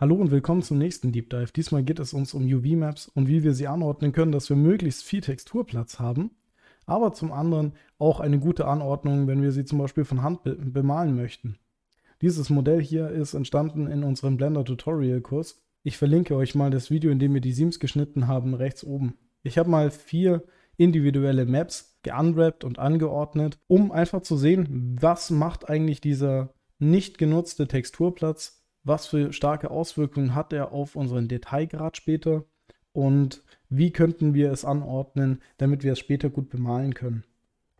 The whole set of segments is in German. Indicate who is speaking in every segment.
Speaker 1: Hallo und willkommen zum nächsten Deep Dive. Diesmal geht es uns um UV-Maps und wie wir sie anordnen können, dass wir möglichst viel Texturplatz haben, aber zum anderen auch eine gute Anordnung, wenn wir sie zum Beispiel von Hand be bemalen möchten. Dieses Modell hier ist entstanden in unserem Blender Tutorial Kurs. Ich verlinke euch mal das Video, in dem wir die Seams geschnitten haben, rechts oben. Ich habe mal vier individuelle Maps geunwrapped und angeordnet, um einfach zu sehen, was macht eigentlich dieser nicht genutzte Texturplatz was für starke Auswirkungen hat er auf unseren Detailgrad später und wie könnten wir es anordnen, damit wir es später gut bemalen können.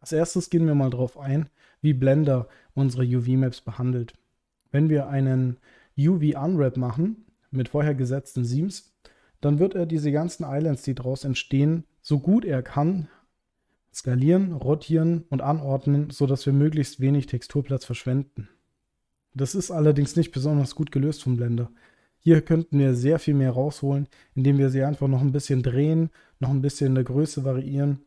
Speaker 1: Als erstes gehen wir mal darauf ein, wie Blender unsere UV-Maps behandelt. Wenn wir einen UV-Unwrap machen mit vorher gesetzten Seams, dann wird er diese ganzen Islands, die daraus entstehen, so gut er kann, skalieren, rotieren und anordnen, sodass wir möglichst wenig Texturplatz verschwenden. Das ist allerdings nicht besonders gut gelöst vom Blender. Hier könnten wir sehr viel mehr rausholen, indem wir sie einfach noch ein bisschen drehen, noch ein bisschen in der Größe variieren.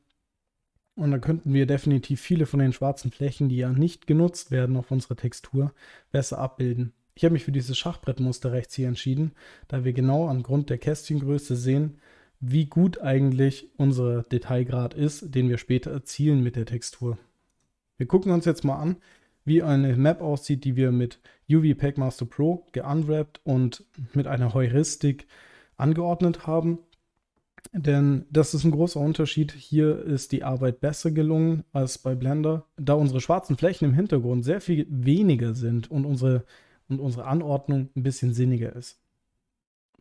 Speaker 1: Und dann könnten wir definitiv viele von den schwarzen Flächen, die ja nicht genutzt werden auf unserer Textur, besser abbilden. Ich habe mich für dieses Schachbrettmuster rechts hier entschieden, da wir genau angrund der Kästchengröße sehen, wie gut eigentlich unser Detailgrad ist, den wir später erzielen mit der Textur. Wir gucken uns jetzt mal an, wie eine Map aussieht, die wir mit UV Packmaster Pro geunwrapped und mit einer Heuristik angeordnet haben. Denn das ist ein großer Unterschied. Hier ist die Arbeit besser gelungen als bei Blender, da unsere schwarzen Flächen im Hintergrund sehr viel weniger sind und unsere, und unsere Anordnung ein bisschen sinniger ist.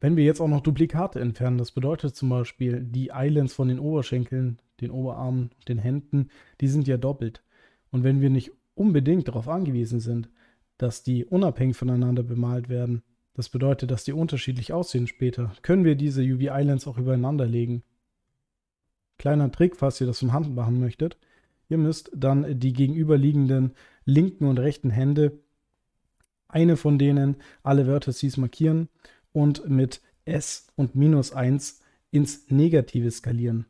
Speaker 1: Wenn wir jetzt auch noch Duplikate entfernen, das bedeutet zum Beispiel die Islands von den Oberschenkeln, den Oberarmen, den Händen, die sind ja doppelt. Und wenn wir nicht unbedingt darauf angewiesen sind, dass die unabhängig voneinander bemalt werden. Das bedeutet, dass die unterschiedlich aussehen später. Können wir diese UV Islands auch übereinander legen? Kleiner Trick, falls ihr das von Hand machen möchtet. Ihr müsst dann die gegenüberliegenden linken und rechten Hände, eine von denen alle Vertices markieren und mit S und minus 1 ins Negative skalieren.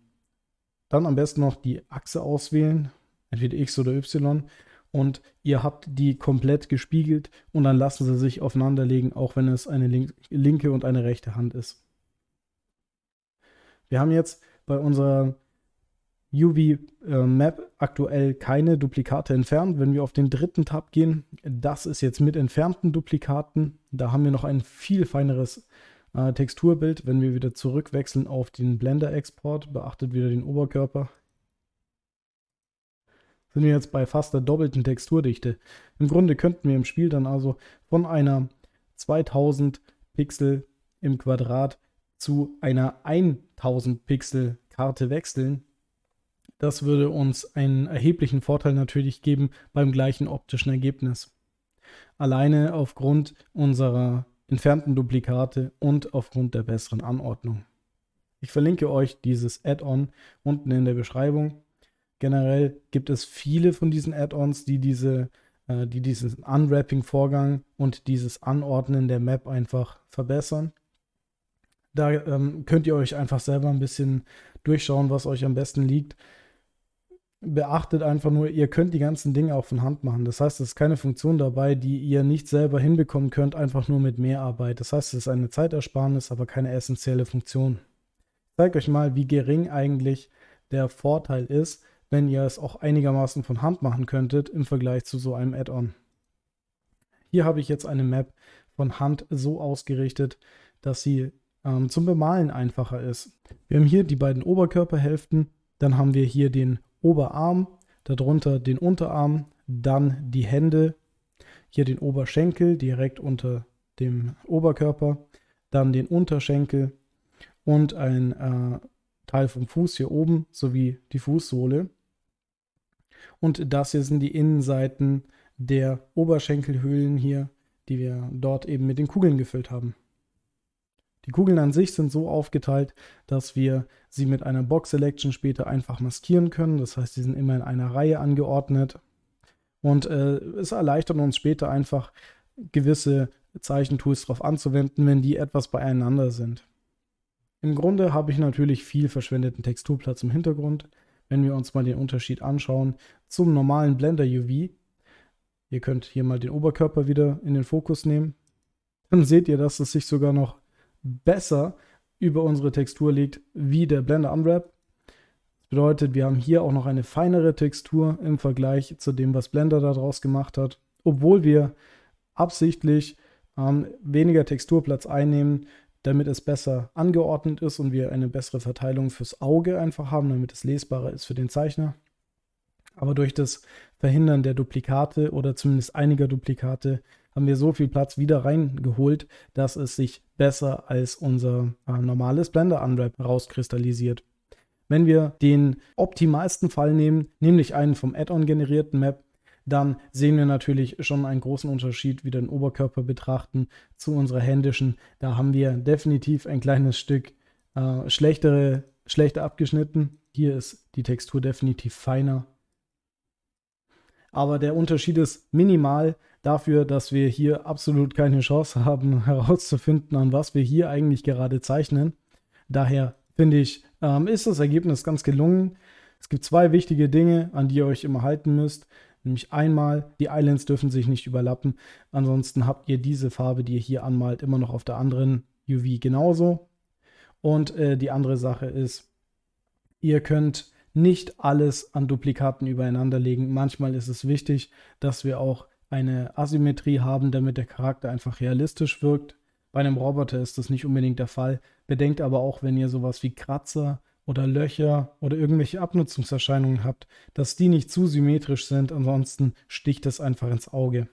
Speaker 1: Dann am besten noch die Achse auswählen, entweder X oder Y, und ihr habt die komplett gespiegelt und dann lassen sie sich aufeinander legen, auch wenn es eine link linke und eine rechte Hand ist. Wir haben jetzt bei unserer UV-Map äh, aktuell keine Duplikate entfernt. Wenn wir auf den dritten Tab gehen, das ist jetzt mit entfernten Duplikaten. Da haben wir noch ein viel feineres äh, Texturbild. Wenn wir wieder zurückwechseln auf den Blender-Export, beachtet wieder den Oberkörper, sind wir jetzt bei fast der doppelten Texturdichte. Im Grunde könnten wir im Spiel dann also von einer 2000 Pixel im Quadrat zu einer 1000 Pixel Karte wechseln. Das würde uns einen erheblichen Vorteil natürlich geben beim gleichen optischen Ergebnis. Alleine aufgrund unserer entfernten Duplikate und aufgrund der besseren Anordnung. Ich verlinke euch dieses Add-on unten in der Beschreibung generell gibt es viele von diesen Add-ons, die diese äh, die diesen Unwrapping-Vorgang und dieses Anordnen der Map einfach verbessern. Da ähm, könnt ihr euch einfach selber ein bisschen durchschauen, was euch am besten liegt. Beachtet einfach nur, ihr könnt die ganzen Dinge auch von Hand machen. Das heißt, es ist keine Funktion dabei, die ihr nicht selber hinbekommen könnt, einfach nur mit mehr Arbeit. Das heißt, es ist eine Zeitersparnis, aber keine essentielle Funktion. Ich zeige euch mal, wie gering eigentlich der Vorteil ist, wenn ihr es auch einigermaßen von Hand machen könntet im Vergleich zu so einem Add-on. Hier habe ich jetzt eine Map von Hand so ausgerichtet, dass sie ähm, zum Bemalen einfacher ist. Wir haben hier die beiden Oberkörperhälften, dann haben wir hier den Oberarm, darunter den Unterarm, dann die Hände, hier den Oberschenkel direkt unter dem Oberkörper, dann den Unterschenkel und ein äh, Teil vom Fuß hier oben sowie die Fußsohle. Und das hier sind die Innenseiten der Oberschenkelhöhlen hier, die wir dort eben mit den Kugeln gefüllt haben. Die Kugeln an sich sind so aufgeteilt, dass wir sie mit einer Box Selection später einfach maskieren können. Das heißt, sie sind immer in einer Reihe angeordnet. Und äh, es erleichtert uns später einfach gewisse Zeichentools darauf anzuwenden, wenn die etwas beieinander sind. Im Grunde habe ich natürlich viel verschwendeten Texturplatz im Hintergrund wenn wir uns mal den Unterschied anschauen zum normalen Blender UV, ihr könnt hier mal den Oberkörper wieder in den Fokus nehmen, dann seht ihr, dass es sich sogar noch besser über unsere Textur legt wie der Blender Unwrap. Das bedeutet, wir haben hier auch noch eine feinere Textur im Vergleich zu dem, was Blender daraus gemacht hat, obwohl wir absichtlich ähm, weniger Texturplatz einnehmen, damit es besser angeordnet ist und wir eine bessere Verteilung fürs Auge einfach haben, damit es lesbarer ist für den Zeichner. Aber durch das Verhindern der Duplikate oder zumindest einiger Duplikate haben wir so viel Platz wieder reingeholt, dass es sich besser als unser äh, normales Blender Unwrap rauskristallisiert. Wenn wir den optimalsten Fall nehmen, nämlich einen vom Add-on generierten Map, dann sehen wir natürlich schon einen großen Unterschied, wie den Oberkörper betrachten zu unserer händischen. Da haben wir definitiv ein kleines Stück äh, schlechtere, schlechter abgeschnitten. Hier ist die Textur definitiv feiner. Aber der Unterschied ist minimal dafür, dass wir hier absolut keine Chance haben, herauszufinden, an was wir hier eigentlich gerade zeichnen. Daher finde ich, ähm, ist das Ergebnis ganz gelungen. Es gibt zwei wichtige Dinge, an die ihr euch immer halten müsst. Nämlich einmal, die Islands dürfen sich nicht überlappen. Ansonsten habt ihr diese Farbe, die ihr hier anmalt, immer noch auf der anderen UV genauso. Und äh, die andere Sache ist, ihr könnt nicht alles an Duplikaten übereinander legen. Manchmal ist es wichtig, dass wir auch eine Asymmetrie haben, damit der Charakter einfach realistisch wirkt. Bei einem Roboter ist das nicht unbedingt der Fall. Bedenkt aber auch, wenn ihr sowas wie Kratzer oder Löcher oder irgendwelche Abnutzungserscheinungen habt, dass die nicht zu symmetrisch sind, ansonsten sticht es einfach ins Auge.